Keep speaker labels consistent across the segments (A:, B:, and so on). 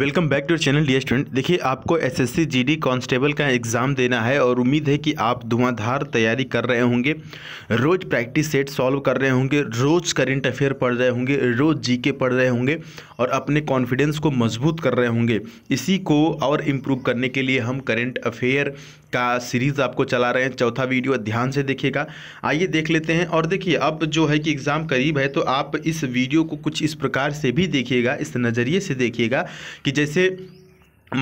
A: welcome back to channel the student देखिए आपको SSC GD constable का एग्ज़ाम देना है और उम्मीद है कि आप धुआंधार तैयारी कर रहे होंगे रोज़ प्रैक्टिस सेट सॉल्व कर रहे होंगे रोज़ करेंट अफेयर पढ़ रहे होंगे रोज़ जीके पढ़ रहे होंगे और अपने कॉन्फिडेंस को मजबूत कर रहे होंगे इसी को और इम्प्रूव करने के लिए हम करेंट अफेयर का सीरीज़ आपको चला रहे हैं चौथा वीडियो ध्यान से देखिएगा आइए देख लेते हैं और देखिए अब जो है कि एग्ज़ाम करीब है तो आप इस वीडियो को कुछ इस प्रकार से भी देखिएगा इस नज़रिए से देखिएगा कि जैसे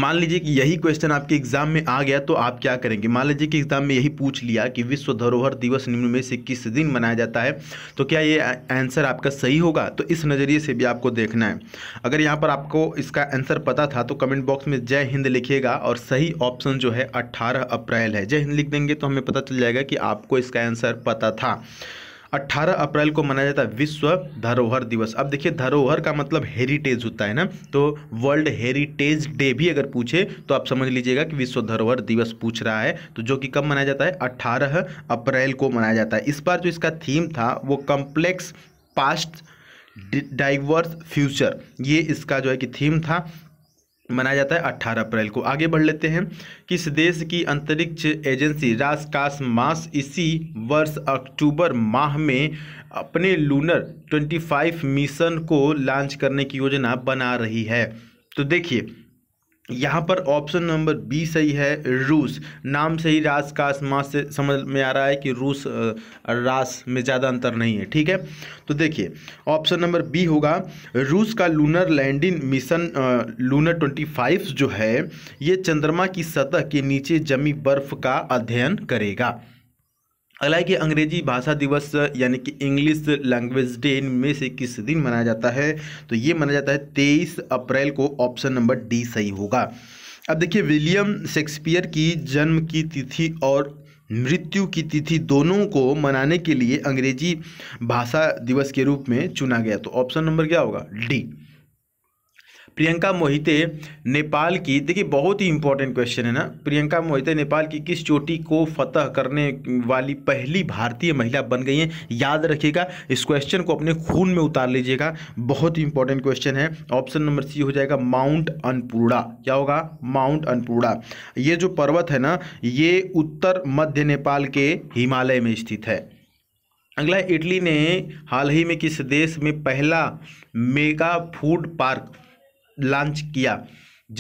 A: मान लीजिए कि यही क्वेश्चन आपके एग्जाम में आ गया तो आप क्या करेंगे मान लीजिए कि एग्जाम में यही पूछ लिया कि विश्व धरोहर दिवस निम्न में से किस दिन मनाया जाता है तो क्या ये आंसर आपका सही होगा तो इस नज़रिए से भी आपको देखना है अगर यहाँ पर आपको इसका आंसर पता था तो कमेंट बॉक्स में जय हिंद लिखिएगा और सही ऑप्शन जो है अट्ठारह अप्रैल है जय हिंद लिख देंगे तो हमें पता चल जाएगा कि आपको इसका आंसर पता था 18 अप्रैल को मनाया जाता है विश्व धरोहर दिवस अब देखिए धरोहर का मतलब हेरिटेज होता है ना तो वर्ल्ड हेरिटेज डे भी अगर पूछे तो आप समझ लीजिएगा कि विश्व धरोहर दिवस पूछ रहा है तो जो कि कब मनाया जाता है 18 अप्रैल को मनाया जाता है इस बार जो इसका थीम था वो कॉम्प्लेक्स पास्ट डाइवर्स फ्यूचर ये इसका जो है कि थीम था मनाया जाता है 18 अप्रैल को आगे बढ़ लेते हैं किस देश की अंतरिक्ष एजेंसी मास इसी वर्ष अक्टूबर माह में अपने लूनर 25 मिशन को लॉन्च करने की योजना बना रही है तो देखिए यहाँ पर ऑप्शन नंबर बी सही है रूस नाम से ही रास का समाज से समझ में आ रहा है कि रूस रास में ज़्यादा अंतर नहीं है ठीक है तो देखिए ऑप्शन नंबर बी होगा रूस का lunar landing mission lunar twenty five जो है ये चंद्रमा की सतह के नीचे जमी बर्फ का अध्ययन करेगा अगला है कि अंग्रेजी भाषा दिवस यानी कि इंग्लिश लैंग्वेज डे में से किस दिन मनाया जाता है तो ये मनाया जाता है तेईस अप्रैल को ऑप्शन नंबर डी सही होगा अब देखिए विलियम शेक्सपियर की जन्म की तिथि और मृत्यु की तिथि दोनों को मनाने के लिए अंग्रेजी भाषा दिवस के रूप में चुना गया तो ऑप्शन नंबर क्या होगा डी प्रियंका मोहिते नेपाल की देखिए बहुत ही इंपॉर्टेंट क्वेश्चन है ना प्रियंका मोहिते नेपाल की किस चोटी को फतह करने वाली पहली भारतीय महिला बन गई हैं याद रखिएगा इस क्वेश्चन को अपने खून में उतार लीजिएगा बहुत ही इंपॉर्टेंट क्वेश्चन है ऑप्शन नंबर सी हो जाएगा माउंट अनपूर्णा क्या होगा माउंट अनपूर्णा ये जो पर्वत है ना ये उत्तर मध्य नेपाल के हिमालय में स्थित है अगला इटली ने हाल ही में किस देश में पहला मेगा फूड पार्क लॉन्च किया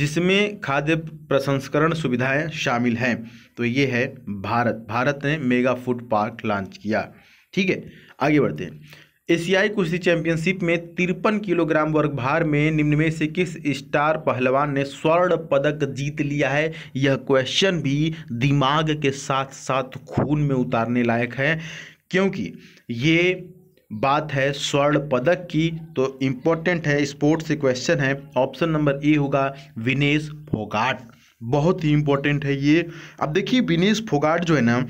A: जिसमें खाद्य प्रसंस्करण सुविधाएं शामिल हैं तो ये है भारत भारत ने मेगा फूड पार्क लॉन्च किया ठीक है आगे बढ़ते हैं एशियाई कुश्ती चैंपियनशिप में तिरपन किलोग्राम वर्ग भार में निम्न में से किस स्टार पहलवान ने स्वर्ण पदक जीत लिया है यह क्वेश्चन भी दिमाग के साथ साथ खून में उतारने लायक है क्योंकि ये बात है स्वर्ण पदक की तो इम्पोर्टेंट है स्पोर्ट्स से क्वेश्चन है ऑप्शन नंबर ए होगा विनेश फोगाट बहुत ही इम्पोर्टेंट है ये अब देखिए विनेश फोगाट जो है ना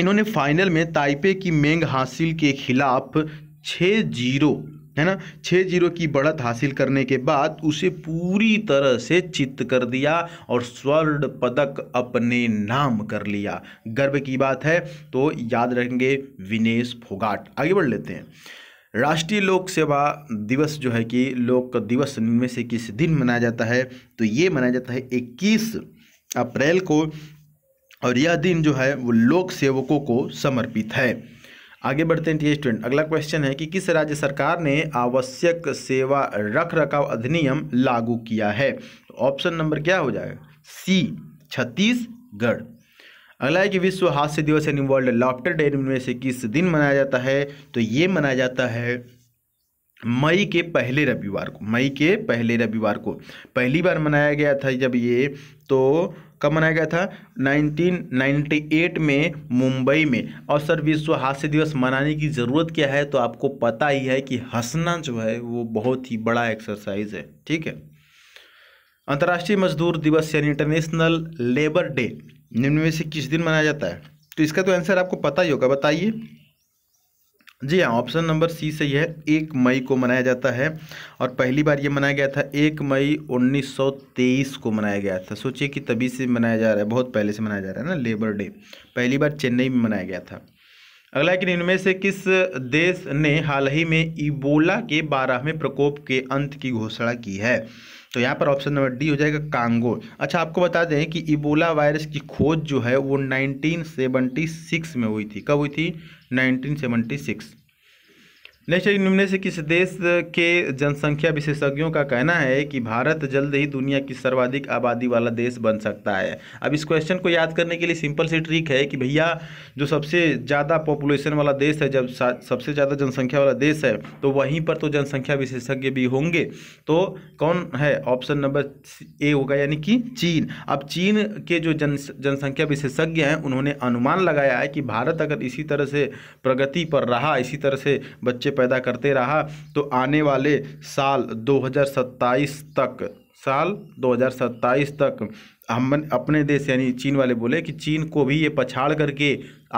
A: इन्होंने फाइनल में ताइपे की मेंग हासिल के खिलाफ छः जीरो है ना छः जीरो की बढ़त हासिल करने के बाद उसे पूरी तरह से चित्त कर दिया और स्वर्ण पदक अपने नाम कर लिया गर्व की बात है तो याद रहेंगे विनेश फोगाट आगे बढ़ लेते हैं राष्ट्रीय लोक सेवा दिवस जो है कि लोक दिवस में से किस दिन मनाया जाता है तो ये मनाया जाता है इक्कीस अप्रैल को और यह दिन जो है वो लोक सेवकों को समर्पित है आगे बढ़ते हैं स्टूडेंट अगला क्वेश्चन है कि किस राज्य सरकार ने आवश्यक सेवा रख रखाव अधिनियम लागू किया है ऑप्शन तो नंबर क्या हो जाएगा सी छत्तीसगढ़ अगला है कि विश्व हास्य दिवस यानी वर्ल्ड लाफ्टर डे में से किस दिन मनाया जाता है तो ये मनाया जाता है मई के पहले रविवार को मई के पहले रविवार को पहली बार मनाया गया था जब ये तो कब मनाया गया था 1998 में मुंबई में और सर विश्व हास्य दिवस मनाने की ज़रूरत क्या है तो आपको पता ही है कि हंसना जो है वो बहुत ही बड़ा एक्सरसाइज है ठीक है अंतर्राष्ट्रीय मजदूर दिवस यानी इंटरनेशनल लेबर डे निम्न में से किस दिन मनाया जाता है तो इसका तो आंसर आपको पता ही होगा बताइए जी हाँ ऑप्शन नंबर सी सही है एक मई को मनाया जाता है और पहली बार ये मनाया गया था एक मई 1923 को मनाया गया था सोचिए कि तभी से मनाया जा रहा है बहुत पहले से मनाया जा रहा है ना लेबर डे पहली बार चेन्नई में मनाया गया था अगला कि इनमें से किस देश ने हाल ही में इबोला के बारहवें प्रकोप के अंत की घोषणा की है तो यहाँ पर ऑप्शन नंबर डी हो जाएगा कांगो अच्छा आपको बता दें कि इबोला वायरस की खोज जो है वो 1976 में हुई थी कब हुई थी 1976 नेक्स्ट निम्न से किस देश के जनसंख्या विशेषज्ञों का कहना है कि भारत जल्द ही दुनिया की सर्वाधिक आबादी वाला देश बन सकता है अब इस क्वेश्चन को याद करने के लिए सिंपल सी ट्रिक है कि भैया जो सबसे ज़्यादा पॉपुलेशन वाला देश है जब सबसे ज़्यादा जनसंख्या वाला देश है तो वहीं पर तो जनसंख्या विशेषज्ञ भी होंगे तो कौन है ऑप्शन नंबर ए होगा यानी कि चीन अब चीन के जो जन जनसंख्या विशेषज्ञ हैं उन्होंने अनुमान लगाया है कि भारत अगर इसी तरह से प्रगति पर रहा इसी तरह से बच्चे पैदा करते रहा तो आने वाले साल 2027 तक साल 2027 तक हम अपने देश यानी चीन वाले बोले कि चीन को भी ये पछाड़ करके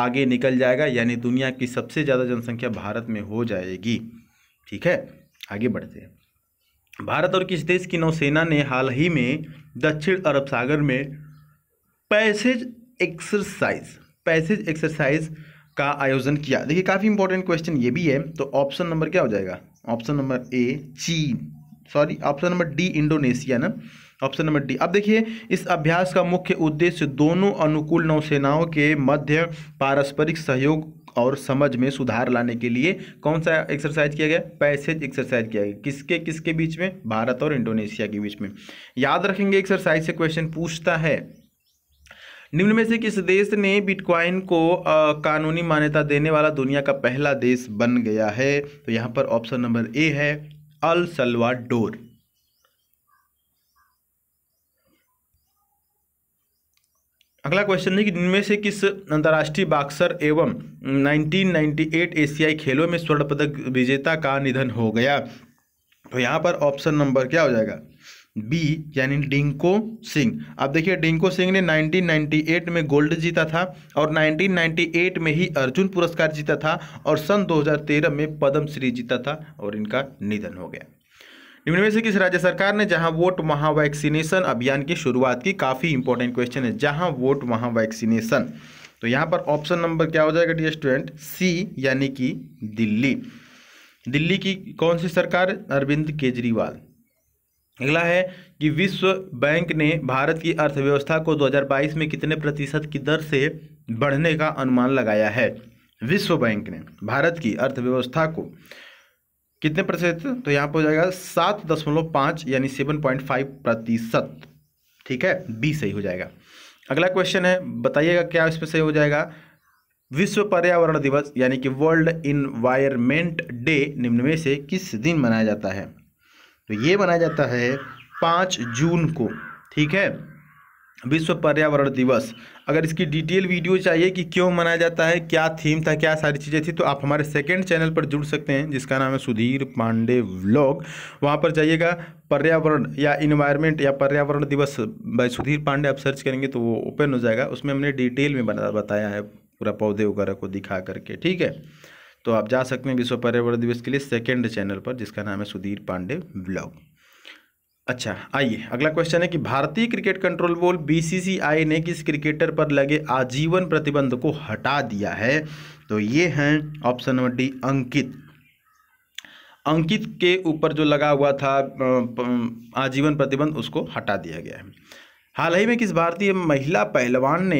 A: आगे निकल जाएगा यानी दुनिया की सबसे ज़्यादा जनसंख्या भारत में हो जाएगी ठीक है आगे बढ़ते हैं भारत और किस देश की नौसेना ने हाल ही में दक्षिण अरब सागर में पैसेज एक्सरसाइज पैसेज एक्सरसाइज का आयोजन किया देखिए काफ़ी इंपॉर्टेंट क्वेश्चन ये भी है तो ऑप्शन नंबर क्या हो जाएगा ऑप्शन नंबर ए चीन sorry option number D Indonesia ना ऑप्शन नंबर डी अब देखिए इस अभ्यास का मुख्य उद्देश्य दोनों अनुकूल नौसेनाओं के मध्य पारस्परिक सहयोग और समझ में सुधार लाने के लिए कौन सा एक्सरसाइज किया गया पैसेज एक्सरसाइज किया गया किसके किसके बीच में भारत और इंडोनेशिया के बीच में याद रखेंगे एक्सरसाइज से क्वेश्चन पूछता है निम्न में से किस देश ने बिटकॉइन को आ, कानूनी मान्यता देने वाला दुनिया का पहला देश बन गया है तो यहां पर ऑप्शन नंबर ए है अल सलवाडोर अगला क्वेश्चन है कि इनमें से किस अंतर्राष्ट्रीय बाक्सर एवं 1998 एशियाई खेलों में स्वर्ण पदक विजेता का निधन हो गया तो यहाँ पर ऑप्शन नंबर क्या हो जाएगा बी यानी डिंको सिंह अब देखिए डिंको सिंह ने 1998 में गोल्ड जीता था और 1998 में ही अर्जुन पुरस्कार जीता था और सन 2013 में पद्म श्री जीता था और इनका निधन हो गया निम्न में से किस राज्य सरकार ने जहां वोट वहां वैक्सीनेशन अभियान की शुरुआत की काफ़ी इंपॉर्टेंट क्वेश्चन है जहां वोट वहां वैक्सीनेशन तो यहाँ पर ऑप्शन नंबर क्या हो जाएगा डी स्टूडेंट सी यानी कि दिल्ली दिल्ली की कौन सी सरकार अरविंद केजरीवाल अगला है कि विश्व बैंक ने भारत की अर्थव्यवस्था को 2022 में कितने प्रतिशत की दर से बढ़ने का अनुमान लगाया है विश्व बैंक ने भारत की अर्थव्यवस्था को कितने प्रतिशत तो यहाँ पर हो जाएगा सात दशमलव पाँच यानी सेवन पॉइंट फाइव प्रतिशत ठीक है बी सही हो जाएगा अगला क्वेश्चन है बताइएगा क्या इसमें सही हो जाएगा विश्व पर्यावरण दिवस यानी कि वर्ल्ड इन्वायरमेंट डे निम्न में से किस दिन मनाया जाता है तो ये मनाया जाता है पाँच जून को ठीक है विश्व पर्यावरण दिवस अगर इसकी डिटेल वीडियो चाहिए कि क्यों मनाया जाता है क्या थीम था क्या सारी चीज़ें थी तो आप हमारे सेकंड चैनल पर जुड़ सकते हैं जिसका नाम है सुधीर पांडे व्लॉग वहाँ पर जाइएगा पर्यावरण या इन्वायरमेंट या पर्यावरण दिवस भाई सुधीर पांडे आप सर्च करेंगे तो वो ओपन हो जाएगा उसमें हमने डिटेल में बना बताया है पूरा पौधे वगैरह को दिखा करके ठीक है तो आप जा सकते हैं विश्व पर्यावरण दिवस के लिए सेकेंड चैनल पर जिसका नाम है सुधीर पांडे ब्लॉग अच्छा आइए अगला क्वेश्चन है कि भारतीय क्रिकेट कंट्रोल बोर्ड बीसीसीआई ने किस क्रिकेटर पर लगे आजीवन प्रतिबंध को हटा दिया है तो ये हैं option number D Ankit Ankit के ऊपर जो लगा हुआ था आजीवन प्रतिबंध उसको हटा दिया गया है हाल ही में किस भारतीय महिला पहलवान ने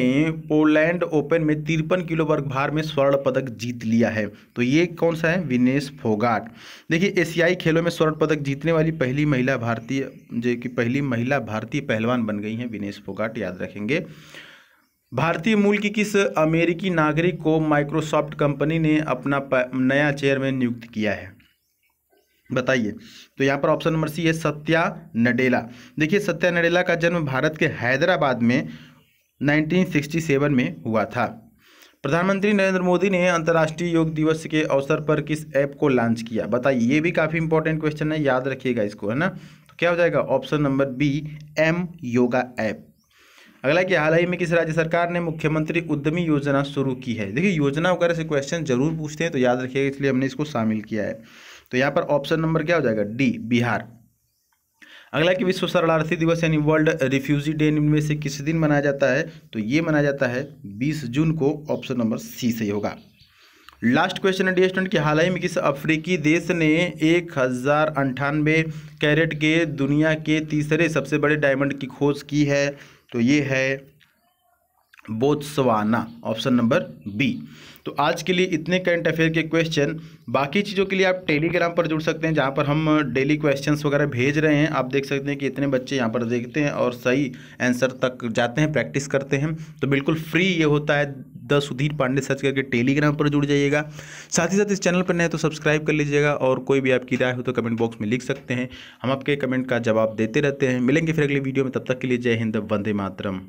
A: पोलैंड ओपन में तिरपन किलो वर्ग भार में स्वर्ण पदक जीत लिया है तो ये कौन सा है विनेश फोगाट देखिए एशियाई खेलों में स्वर्ण पदक जीतने वाली पहली महिला भारतीय जो कि पहली महिला भारतीय पहलवान बन गई हैं विनेश फोगाट याद रखेंगे भारतीय मूल की किस अमेरिकी नागरिक को माइक्रोसॉफ्ट कंपनी ने अपना नया चेयरमैन नियुक्त किया है बताइए तो यहाँ पर ऑप्शन नंबर सी है सत्या नडेला देखिए सत्या नडेला का जन्म भारत के हैदराबाद में 1967 में हुआ था प्रधानमंत्री नरेंद्र मोदी ने अंतर्राष्ट्रीय योग दिवस के अवसर पर किस ऐप को लॉन्च किया बताइए ये भी काफ़ी इंपॉर्टेंट क्वेश्चन है याद रखिएगा इसको है ना तो क्या हो जाएगा option number B M yoga app अगला कि हाल ही में किस राज्य सरकार ने मुख्यमंत्री उद्यमी योजना शुरू की है देखिए योजना वगैरह से क्वेश्चन जरूर पूछते हैं तो याद रखिएगा इसलिए हमने इसको शामिल किया है तो यहाँ पर ऑप्शन नंबर क्या हो जाएगा डी बिहार अगला कि विश्व शरणार्थी दिवस यानी वर्ल्ड रिफ्यूजी डे में से किस दिन मनाया जाता है तो ये मनाया जाता है 20 जून को ऑप्शन नंबर सी से होगा लास्ट क्वेश्चन है डी स्टूडेंट कि हाल ही में किस अफ्रीकी देश ने एक हज़ार अंठानवे कैरेट के दुनिया के तीसरे सबसे बड़े डायमंड की खोज की है तो ये है बोत्सवाना ऑप्शन नंबर बी तो आज के लिए इतने करंट अफेयर के क्वेश्चन बाकी चीज़ों के लिए आप टेलीग्राम पर जुड़ सकते हैं जहाँ पर हम डेली क्वेश्चंस वगैरह भेज रहे हैं आप देख सकते हैं कि इतने बच्चे यहाँ पर देखते हैं और सही आंसर तक जाते हैं प्रैक्टिस करते हैं तो बिल्कुल फ्री ये होता है द सुधीर पांडे सर्च करके टेलीग्राम पर जुड़ जाइएगा साथ ही साथ इस चैनल पर नए तो सब्सक्राइब कर लीजिएगा और कोई भी आपकी राय हो तो कमेंट बॉक्स में लिख सकते हैं हम आपके कमेंट का जवाब देते रहते हैं मिलेंगे फिर अगले वीडियो में तब तक के लिए जय हिंद वंदे मातरम